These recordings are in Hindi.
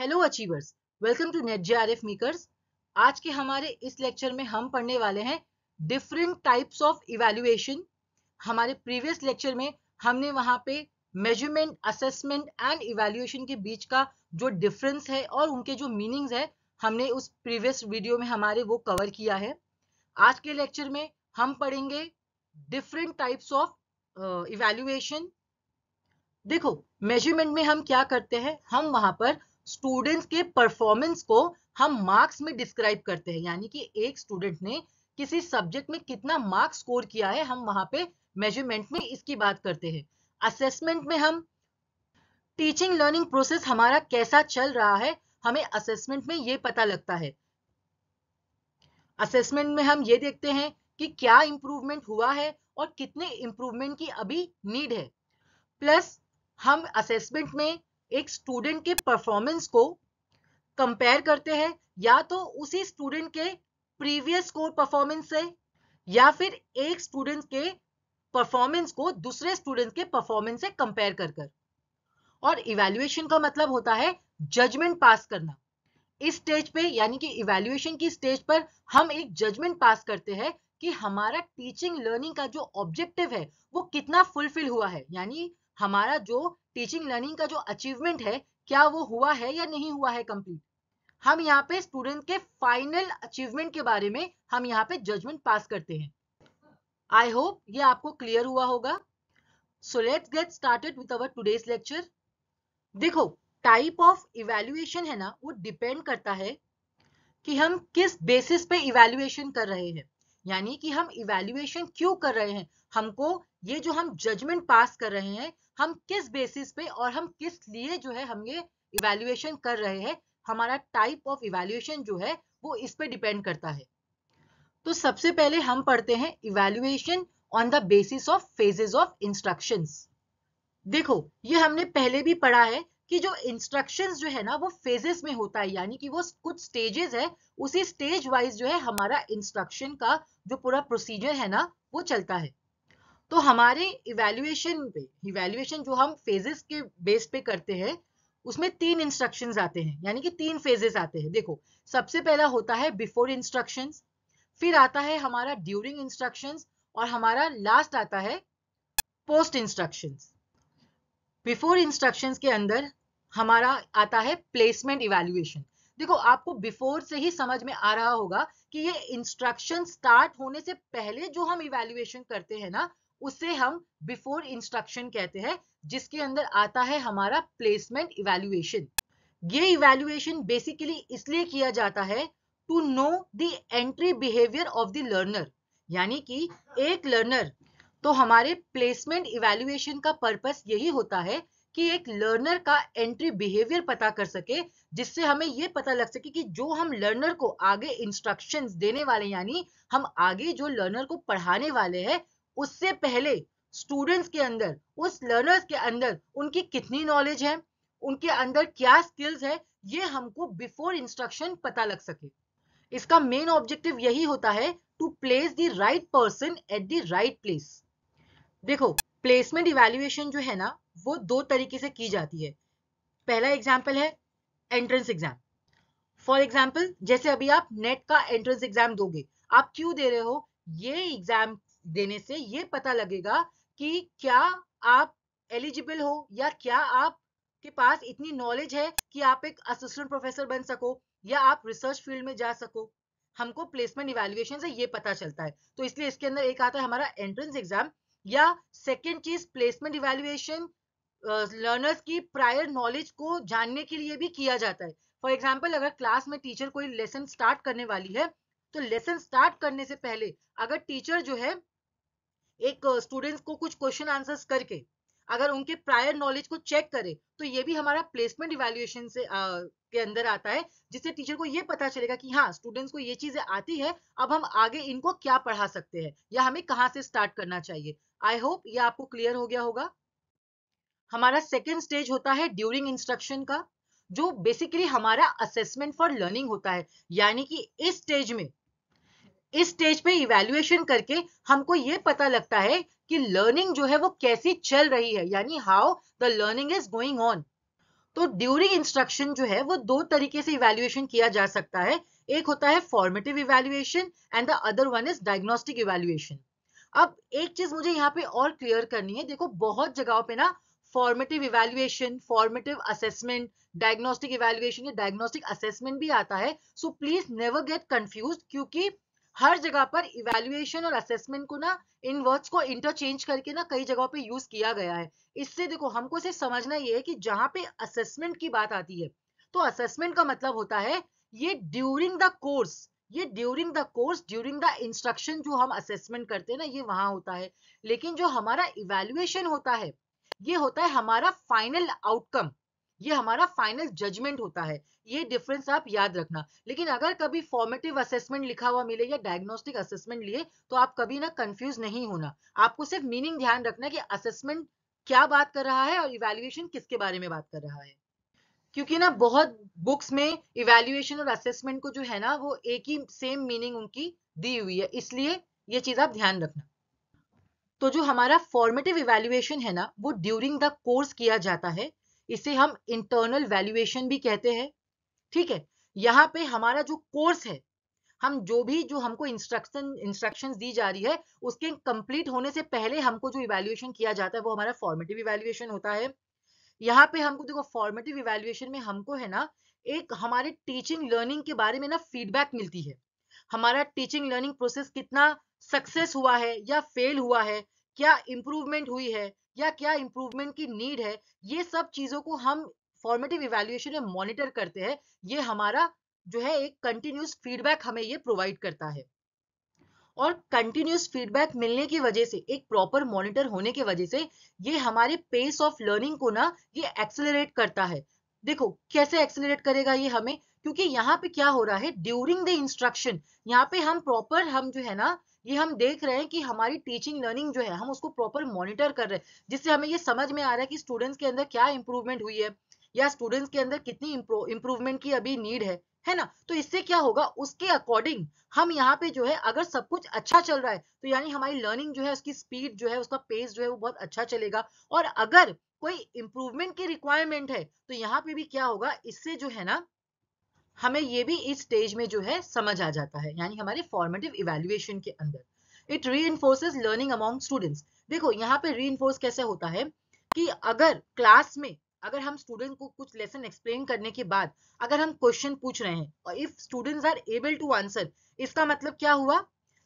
Hello achievers welcome to NET J makers आज के हमारे इस लेक्चर में हम पढ़ने वाले हैं डिफरेंट टाइप्स ऑफ इवेल्युएशन हमारे प्रीवियस लेक्चर में हमने वहां पे मेजरमेंट असेसमेंट एंड इवेल्युएशन के बीच का जो डिफरेंस है और उनके जो मीनिंग्स है हमने उस प्रीवियस वीडियो में हमारे वो कवर किया है आज के लेक्चर में हम पढ़ेंगे डिफरेंट टाइप्स ऑफ इवेल्युएशन देखो मेजरमेंट में हम क्या करते हैं हम वहां पर स्टूडेंट्स के परफॉर्मेंस को हम मार्क्स में डिस्क्राइब करते हैं यानी कि एक स्टूडेंट ने किसी सब्जेक्ट में कितना मार्क्स स्कोर किया है हम वहां पे मेजरमेंट में इसकी बात करते हैं असेसमेंट में हम टीचिंग लर्निंग प्रोसेस हमारा कैसा चल रहा है हमें असेसमेंट में ये पता लगता है असेसमेंट में हम ये देखते हैं कि क्या इंप्रूवमेंट हुआ है और कितने इंप्रूवमेंट की अभी नीड है प्लस हम असेसमेंट में एक स्टूडेंट के परफॉर्मेंस को कंपेयर करते हैं या तो उसी स्टूडेंट के प्रीवियस स्कोर परफॉर्मेंस से या फिर एक स्टूडेंट के परफॉर्मेंस को दूसरे स्टूडेंट के परफॉर्मेंस से कंपेयर कर कर और इवेल्युएशन का मतलब होता है जजमेंट पास करना इस स्टेज पे यानी कि इवेल्युएशन की स्टेज पर हम एक जजमेंट पास करते हैं कि हमारा टीचिंग लर्निंग का जो ऑब्जेक्टिव है वो कितना फुलफिल हुआ है यानी हमारा जो टीचिंग लर्निंग का जो अचीवमेंट है क्या वो हुआ है या नहीं हुआ है कंप्लीट हम यहाँ पे स्टूडेंट के फाइनल अचीवमेंट के बारे में हम यहाँ पे जजमेंट पास करते हैं आई होप ये आपको क्लियर हुआ होगा so let's get started with our today's lecture देखो टाइप ऑफ इवेल्युएशन है ना वो डिपेंड करता है कि हम किस बेसिस पे इवेल्युएशन कर रहे हैं यानी कि हम इवेल्युएशन क्यों कर रहे हैं हमको ये जो हम जजमेंट पास कर रहे हैं हम किस बेसिस पे और हम किस लिए जो है हम ये इवेल्युएशन कर रहे हैं हमारा टाइप ऑफ इवेल्युएशन जो है वो इस पे डिपेंड करता है तो सबसे पहले हम पढ़ते हैं evaluation on the basis of phases of instructions देखो ये हमने पहले भी पढ़ा है कि जो इंस्ट्रक्शंस जो है ना वो फेजेस में होता है यानी कि वो कुछ स्टेजेस है उसी स्टेज वाइज जो है हमारा इंस्ट्रक्शन का जो पूरा प्रोसीजर है ना वो चलता है तो हमारे इवेल्युएशन पे इवेल्युएशन जो हम फेजेस के बेस पे करते हैं उसमें तीन इंस्ट्रक्शन आते हैं यानी कि तीन फेजेस आते हैं देखो सबसे पहला होता है बिफोर इंस्ट्रक्शन फिर आता है हमारा ड्यूरिंग इंस्ट्रक्शन और हमारा लास्ट आता है पोस्ट इंस्ट्रक्शन बिफोर इंस्ट्रक्शन के अंदर हमारा आता है प्लेसमेंट इवेल्युएशन देखो आपको बिफोर से ही समझ में आ रहा होगा कि ये इंस्ट्रक्शन स्टार्ट होने से पहले जो हम इवेल्युएशन करते हैं ना उसे हम बिफोर इंस्ट्रक्शन कहते हैं जिसके अंदर आता है हमारा प्लेसमेंट इवेल्युएशन ये इवेल्युएशन बेसिकली इसलिए किया जाता है to know the entry behaviour of the learner यानी कि एक लर्नर तो हमारे प्लेसमेंट इवेल्युएशन का पर्पस यही होता है कि एक लर्नर का एंट्री बिहेवियर पता कर सके जिससे हमें ये पता लग सके कि जो हम लर्नर को आगे इंस्ट्रक्शंस देने वाले यानी हम आगे जो लर्नर को पढ़ाने वाले हैं उससे पहले स्टूडेंट्स के अंदर उस लर्नर्स के अंदर उनकी कितनी नॉलेज है उनके अंदर क्या स्किल्स है ये हमको बिफोर इंस्ट्रक्शन पता लग सके इसका मेन ऑब्जेक्टिव यही होता है to place the right person at the right place देखो प्लेसमेंट इवेल्युएशन जो है ना वो दो तरीके से की जाती है पहला एग्जाम्पल है एंट्रेंस एग्जाम फॉर एग्जाम्पल जैसे अभी आप नेट का एंट्रेंस एग्जाम दोगे आप क्यों दे रहे हो ये एग्जाम देने से ये पता लगेगा कि क्या आप एलिजिबल हो या क्या आप के पास इतनी नॉलेज है कि आप एक असिस्टेंट प्रोफेसर बन सको या आप रिसर्च फील्ड में जा सको हमको प्लेसमेंट इवेल्युएशन से ये पता चलता है तो इसलिए इसके अंदर एक आता है हमारा एंट्रेंस एग्जाम या सेकेंड चीज प्लेसमेंट इवेल्युएशन लर्नर्स की प्रायर नॉलेज को जानने के लिए भी किया जाता है फॉर एग्जाम्पल अगर क्लास में टीचर कोई लेसन स्टार्ट करने वाली है तो लेसन स्टार्ट करने से पहले अगर टीचर जो है एक स्टूडेंट्स को कुछ क्वेश्चन आंसर्स करके अगर उनके प्रायर नॉलेज को चेक करें तो ये भी हमारा प्लेसमेंट इवेल्युएशन से आ, के अंदर आता है जिससे टीचर को ये पता चलेगा कि हाँ स्टूडेंट्स को ये चीजें आती है अब हम आगे इनको क्या पढ़ा सकते हैं या हमें कहाँ से स्टार्ट करना चाहिए आई होप ये आपको क्लियर हो गया होगा हमारा सेकेंड स्टेज होता है ड्यूरिंग इंस्ट्रक्शन का जो बेसिकली हमारा असेसमेंट फॉर लर्निंग होता है यानी कि इस स्टेज में इस स्टेज पे इवेल्युएशन करके हमको ये पता लगता है कि लर्निंग जो है वो कैसी चल रही है यानी how the learning is going on तो ड्यूरिंग इंस्ट्रक्शन जो है वो दो तरीके से इवेल्युएशन किया जा सकता है एक होता है formative evaluation and the other one is diagnostic evaluation अब एक चीज मुझे यहाँ पे और क्लियर करनी है देखो बहुत जगहों पे ना formative evaluation formative assessment diagnostic evaluation या डायग्नोस्टिक असेसमेंट भी आता है so please never get confuse क्योंकि हर जगह पर इवेल्युएशन और असेसमेंट को ना इन वर्ड्स को इंटरचेंज करके ना कई जगहों पे यूज किया गया है इससे देखो हमको सिर्फ समझना ये है कि जहां पे असेसमेंट की बात आती है तो असेसमेंट का मतलब होता है ये ड्यूरिंग द कोर्स ये during the course during the instruction जो हम असेसमेंट करते हैं ना ये वहां होता है लेकिन जो हमारा इवेल्युएशन होता है ये होता है हमारा फाइनल आउटकम ये हमारा फाइनल जजमेंट होता है ये डिफरेंस आप याद रखना लेकिन अगर कभी फॉर्मेटिव असेसमेंट लिखा हुआ मिले या डायग्नोस्टिक असेसमेंट लिए तो आप कभी ना कंफ्यूज नहीं होना आपको सिर्फ मीनिंग ध्यान रखना कि असेसमेंट क्या बात कर रहा है और इवेल्युएशन किसके बारे में बात कर रहा है क्योंकि ना बहुत बुक्स में इवेल्युएशन और असेसमेंट को जो है ना वो एक ही सेम मीनिंग उनकी दी हुई है इसलिए ये चीज आप ध्यान रखना तो जो हमारा फॉर्मेटिव इवेल्युएशन है ना वो ड्यूरिंग द कोर्स किया जाता है इसे हम इंटरनल वैल्यूएशन भी कहते हैं ठीक है यहाँ पे हमारा जो कोर्स है हम जो भी जो हमको इंस्ट्रक्शन इंस्ट्रक्शंस दी जा रही है उसके कंप्लीट होने से पहले हमको जो इवेल्युएशन किया जाता है वो हमारा फॉर्मेटिव इवेल्युएशन होता है यहाँ पे हमको देखो फॉर्मेटिव इवेल्युएशन में हमको है ना एक हमारे टीचिंग लर्निंग के बारे में ना फीडबैक मिलती है हमारा टीचिंग लर्निंग प्रोसेस कितना सक्सेस हुआ है या फेल हुआ है क्या इंप्रूवमेंट हुई है या क्या इंप्रूवमेंट की नीड है ये सब चीज़ों को हम फॉर्मेटिव इवेल्युएशन में मॉनिटर करते हैं ये हमारा जो है एक कंटिन्यूस फीडबैक हमें ये प्रोवाइड करता है और कंटिन्यूस फीडबैक मिलने की वजह से एक प्रॉपर मॉनिटर होने की वजह से ये हमारे पेस ऑफ लर्निंग को ना ये एक्सेलरेट करता है देखो कैसे एक्सेलरेट करेगा ये हमें क्योंकि यहाँ पे क्या हो रहा है ड्यूरिंग द इंस्ट्रक्शन यहाँ पे हम प्रॉपर हम जो है ना ये हम देख रहे हैं कि हमारी टीचिंग लर्निंग जो है हम उसको प्रॉपर मॉनिटर कर रहे हैं जिससे हमें ये समझ में आ रहा है कि स्टूडेंट्स के अंदर क्या इंप्रूवमेंट हुई है या स्टूडेंट्स के अंदर कितनी इंप्रूवमेंट की अभी नीड है है ना तो इससे क्या होगा उसके अकॉर्डिंग हम यहाँ पे जो है अगर सब कुछ अच्छा चल रहा है तो यानी हमारी लर्निंग जो है उसकी स्पीड जो है उसका पेस जो है वो बहुत अच्छा चलेगा और अगर कोई इंप्रूवमेंट की रिक्वायरमेंट है तो यहाँ पे भी क्या होगा इससे जो है ना हमें ये भी इस स्टेज में जो है समझ आ जाता है यानी हमारे फॉर्मेटिव इवेल्युएशन के अंदर इट री लर्निंग अमॉन्ग स्टूडेंट्स देखो यहाँ पे री कैसे होता है कि अगर क्लास में अगर हम स्टूडेंट को कुछ लेसन एक्सप्लेन करने के बाद अगर हम क्वेश्चन पूछ रहे हैं और if students are able to answer इसका मतलब क्या हुआ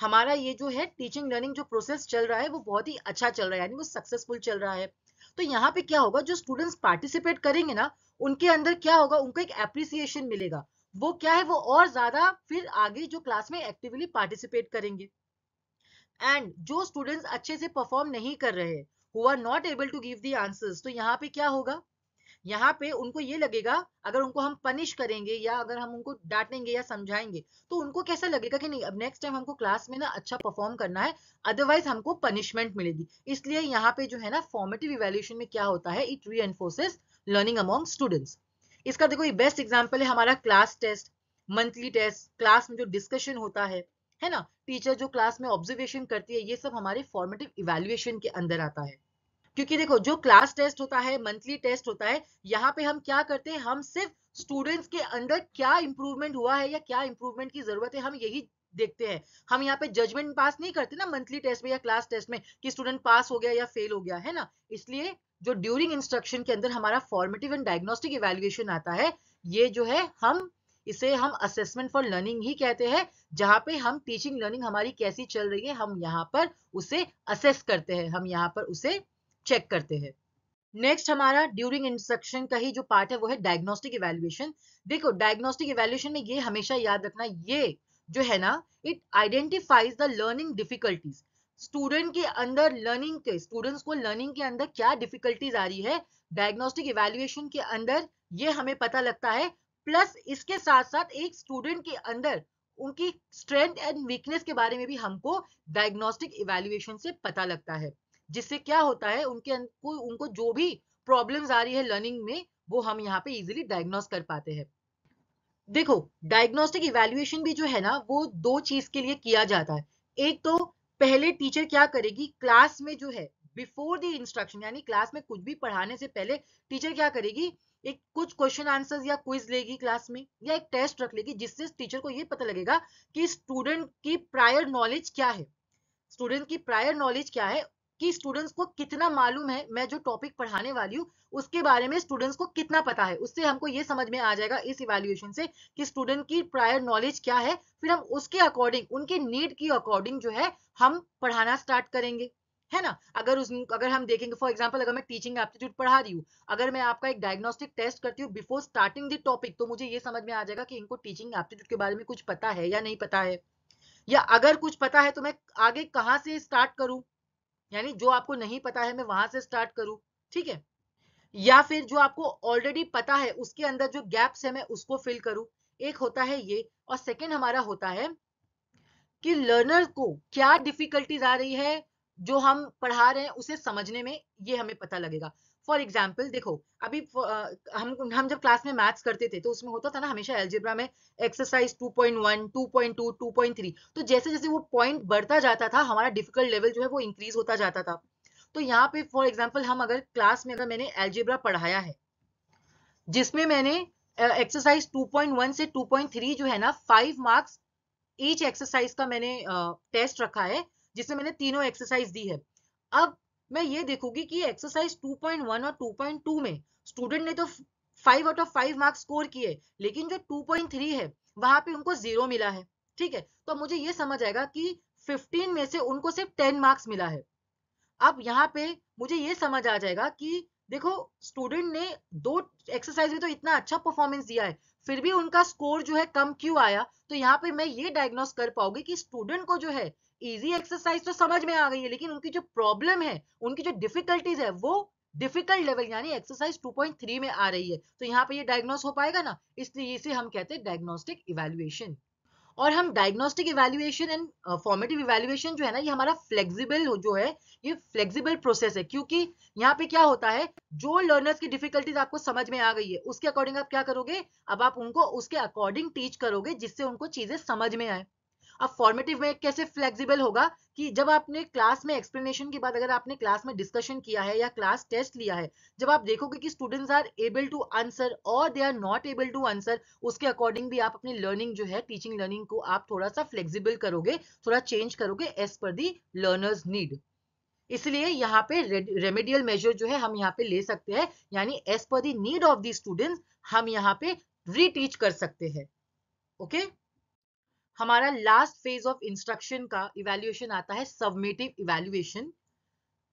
हमारा ये जो है टीचिंग लर्निंग जो प्रोसेस चल रहा है वो बहुत ही अच्छा चल रहा है यानी वो सक्सेसफुल चल रहा है तो यहाँ पे क्या होगा जो स्टूडेंट्स पार्टिसिपेट करेंगे ना उनके अंदर क्या होगा उनको एक एप्रिसिएशन मिलेगा वो क्या है वो और ज्यादा फिर आगे जो क्लास में एक्टिवली पार्टिसिपेट करेंगे एंड जो स्टूडेंट्स अच्छे से परफॉर्म नहीं कर रहे who are not able to give the answers तो यहाँ पे क्या होगा यहाँ पे उनको ये लगेगा अगर उनको हम पनिश करेंगे या अगर हम उनको डांटेंगे या समझाएंगे तो उनको कैसा लगेगा कि नहीं अब नेक्स्ट टाइम हमको क्लास में ना अच्छा परफॉर्म करना है अदरवाइज हमको पनिशमेंट मिलेगी इसलिए यहाँ पे जो है ना फॉर्मेटिव इवेल्यूशन में क्या होता है इट री लर्निंग अमॉन्ग स्टूडेंट्स इसका देखो ये बेस्ट एग्जाम्पल है हमारा class test monthly test class में जो डिस्कशन होता है है ना टीचर जो क्लास में ऑब्जर्वेशन करती है ये सब हमारे फॉर्मेटिव इवेल्युएशन के अंदर आता है क्योंकि देखो जो क्लास टेस्ट होता है मंथली टेस्ट होता है यहाँ पे हम क्या करते हैं हम सिर्फ स्टूडेंट्स के अंदर क्या इंप्रूवमेंट हुआ है या क्या इंप्रूवमेंट की जरूरत है हम यही देखते हैं हम यहाँ पे जजमेंट पास नहीं करते ना मंथली टेस्ट में या क्लास टेस्ट में कि स्टूडेंट पास हो गया या फेल हो गया है ना इसलिए जो ड्यूरिंग इंस्ट्रक्शन के अंदर हमारा फॉर्मेटिव एंड डायग्नोस्टिक इवेल्युएशन आता है ये जो है हम इसे हम असेसमेंट फॉर लर्निंग ही कहते हैं जहां पे हम टीचिंग लर्निंग हमारी कैसी चल रही है हम यहाँ पर उसे असेस करते हैं हम यहाँ पर उसे चेक करते हैं नेक्स्ट हमारा ड्यूरिंग इंस्ट्रक्शन का ही जो पार्ट है वो है डायग्नोस्टिक इवेल्युएशन देखो डायग्नोस्टिक इवेल्युएशन में ये हमेशा याद रखना ये जो है ना it identifies the learning difficulties student के अंदर लर्निंग के स्टूडेंट्स को लर्निंग के अंदर क्या डिफिकल्टीज आ रही है डायग्नोस्टिक इवेल्युएशन के अंदर ये हमें पता लगता है प्लस इसके साथ साथ एक स्टूडेंट के अंदर उनकी स्ट्रेंथ एंड वीकनेस के बारे में भी हमको डायग्नोस्टिक इवेल्युएशन से पता लगता है जिससे क्या होता है उनके उनको, अं-, उनको जो भी प्रॉब्लम्स आ रही है लर्निंग में वो हम यहाँ पे इजिली डायग्नोस कर पाते हैं देखो डायग्नोस्टिक इवेल्युएशन भी जो है ना वो दो चीज के लिए किया जाता है एक तो पहले टीचर क्या करेगी क्लास में जो है बिफोर द इंस्ट्रक्शन यानी क्लास में कुछ भी पढ़ाने से पहले टीचर क्या करेगी एक कुछ क्वेश्चन आंसर्स या क्विज लेगी क्लास में या एक टेस्ट रख लेगी जिससे टीचर को यह पता लगेगा कि स्टूडेंट की प्रायर नॉलेज क्या है स्टूडेंट की प्रायर नॉलेज क्या है कि स्टूडेंट्स को कितना मालूम है मैं जो टॉपिक पढ़ाने वाली हूँ उसके बारे में स्टूडेंट्स को कितना पता है उससे हमको ये समझ में आ जाएगा इस इवेल्युएशन से कि स्टूडेंट की प्रायर नॉलेज क्या है फिर हम उसके अकॉर्डिंग उनके नीड की अकॉर्डिंग जो है हम पढ़ाना स्टार्ट करेंगे है ना अगर उस अगर हम देखेंगे फॉर एग्जाम्पल अगर मैं टीचिंग एप्टीट्यूड पढ़ा रही हूँ अगर मैं आपका एक डायग्नोस्टिक टेस्ट करती हूँ बिफोर स्टार्टिंग द टॉपिक तो मुझे ये समझ में आ जाएगा कि इनको टीचिंग एप्टीट्यूड के बारे में कुछ पता है या नहीं पता है या अगर कुछ पता है तो मैं आगे कहाँ से स्टार्ट करूँ यानी जो आपको नहीं पता है मैं वहां से स्टार्ट करूं ठीक है या फिर जो आपको ऑलरेडी पता है उसके अंदर जो गैप्स है मैं उसको फिल करूं एक होता है ये और सेकेंड हमारा होता है कि लर्नर को क्या डिफिकल्टीज आ रही है जो हम पढ़ा रहे हैं उसे समझने में ये हमें पता लगेगा फॉर एग्जाम्पल देखो अभी हम हम जब क्लास में मैथ्स करते थे तो उसमें होता था ना हमेशा एल्जेब्रा में एक्सरसाइज 2.1, 2.2, 2.3 तो जैसे जैसे वो पॉइंट बढ़ता जाता था हमारा डिफिकल्ट लेवल जो है वो इंक्रीज होता जाता था तो यहाँ पे फॉर एग्जाम्पल हम अगर क्लास में अगर मैंने एल्जेब्रा पढ़ाया है जिसमें मैंने एक्सरसाइज uh, 2.1 से 2.3 जो है ना फाइव मार्क्स ईच एक्सरसाइज का मैंने टेस्ट uh, रखा है जिसमें मैंने तीनों एक्सरसाइज दी है अब मैं ये देखूंगी कि एक्सरसाइज 2.1 और 2.2 में स्टूडेंट ने तो five out of five marks score किए लेकिन जो 2.3 है वहां पे उनको जीरो मिला है ठीक है तो मुझे ये समझ आएगा कि 15 में से उनको सिर्फ 10 मार्क्स मिला है अब यहाँ पे मुझे ये समझ आ जाएगा कि देखो स्टूडेंट ने दो एक्सरसाइज में तो इतना अच्छा परफॉर्मेंस दिया है फिर भी उनका स्कोर जो है कम क्यों आया तो यहाँ पे मैं ये डायग्नोस कर पाऊंगी कि स्टूडेंट को जो है इजी एक्सरसाइज तो समझ में आ गई है लेकिन उनकी जो प्रॉब्लम है उनकी जो डिफिकल्टीज है वो डिफिकल्ट लेवल यानी एक्सरसाइज 2.3 में आ रही है तो यहाँ पे ये डायग्नोस हो पाएगा ना इसलिए इसे हम कहते हैं डायग्नोस्टिक इवेल्युएशन और हम diagnostic evaluation and formative evaluation जो है ना ये हमारा फ्लेक्सिबल जो है ये फ्लेक्सिबल प्रोसेस है क्योंकि यहाँ पे क्या होता है जो लर्नर्स की डिफिकल्टीज आपको समझ में आ गई है उसके अकॉर्डिंग आप क्या करोगे अब आप उनको उसके अकॉर्डिंग टीच करोगे जिससे उनको चीजें समझ में आए अब फॉर्मेटिव में कैसे फ्लेक्सिबल होगा कि जब आपने क्लास में एक्सप्लेनेशन के बाद अगर आपने क्लास में डिस्कशन किया है या क्लास टेस्ट लिया है जब आप देखोगे कि students are able to answer और they are not able to answer उसके अकॉर्डिंग भी आप अपनी लर्निंग जो है टीचिंग लर्निंग को आप थोड़ा सा फ्लेक्सिबल करोगे थोड़ा चेंज करोगे एज पर दी लर्नर्स नीड इसलिए यहाँ पे रेमेडियल मेजर जो है हम यहाँ पे ले सकते हैं यानी as per the need of the students हम यहाँ पे रीटीच कर सकते हैं ओके okay? हमारा लास्ट फेज ऑफ इंस्ट्रक्शन का इवेल्युएशन आता है सबमेटिव इवेल्युएशन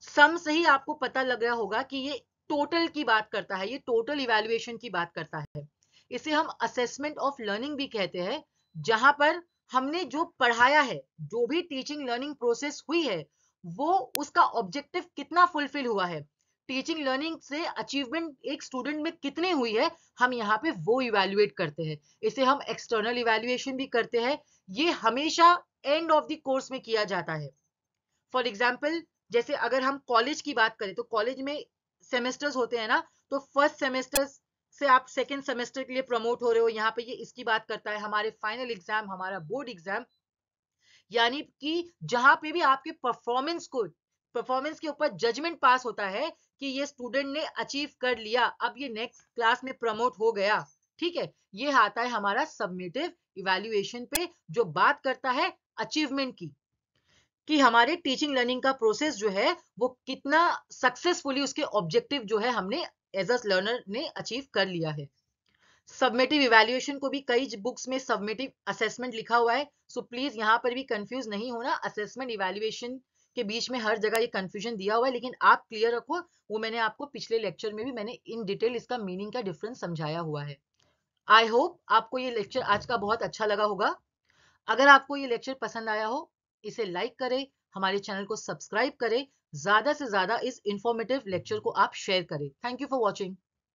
सम से ही आपको पता लग रहा होगा कि ये टोटल की बात करता है ये टोटल इवेल्युएशन की बात करता है इसे हम असेसमेंट ऑफ लर्निंग भी कहते हैं जहां पर हमने जो पढ़ाया है जो भी टीचिंग लर्निंग प्रोसेस हुई है वो उसका ऑब्जेक्टिव कितना फुलफिल हुआ है टीचिंग लर्निंग से अचीवमेंट एक स्टूडेंट में कितनी हुई है हम यहाँ पे वो इवेल्युएट करते हैं इसे हम एक्सटर्नल इवेल्युएशन भी करते हैं ये हमेशा एंड ऑफ द कोर्स में किया जाता है फॉर एग्जाम्पल जैसे अगर हम कॉलेज की बात करें तो कॉलेज में सेमेस्टर्स होते हैं ना तो फर्स्ट सेमेस्टर से आप सेकेंड सेमेस्टर के लिए प्रमोट हो रहे हो यहाँ पे ये इसकी बात करता है हमारे फाइनल एग्जाम हमारा बोर्ड एग्जाम यानी कि जहां पे भी आपके परफॉर्मेंस को परफॉर्मेंस के ऊपर जजमेंट पास होता है कि ये स्टूडेंट ने अचीव कर लिया अब ये नेक्स्ट क्लास में प्रमोट हो गया ठीक है ये आता है हमारा सबमिटिव इवेल्युएशन पे जो बात करता है अचीवमेंट की कि हमारे टीचिंग लर्निंग का प्रोसेस जो है वो कितना सक्सेसफुली उसके ऑब्जेक्टिव जो है हमने एज अ लर्नर ने अचीव कर लिया है सबमिटिव इवेल्युएशन को भी कई बुक्स में सबमिटिव असेसमेंट लिखा हुआ है सो प्लीज यहाँ पर भी कंफ्यूज नहीं होना असेसमेंट इवेल्युएशन के बीच में हर जगह ये कंफ्यूजन दिया हुआ है लेकिन आप क्लियर रखो वो मैंने आपको पिछले लेक्चर में भी मैंने इन डिटेल इसका मीनिंग का डिफरेंस समझाया हुआ है आई होप आपको ये लेक्चर आज का बहुत अच्छा लगा होगा अगर आपको ये लेक्चर पसंद आया हो इसे लाइक करें हमारे चैनल को सब्सक्राइब करें ज्यादा से ज्यादा इस इंफॉर्मेटिव लेक्चर को आप शेयर करें थैंक यू फॉर वॉचिंग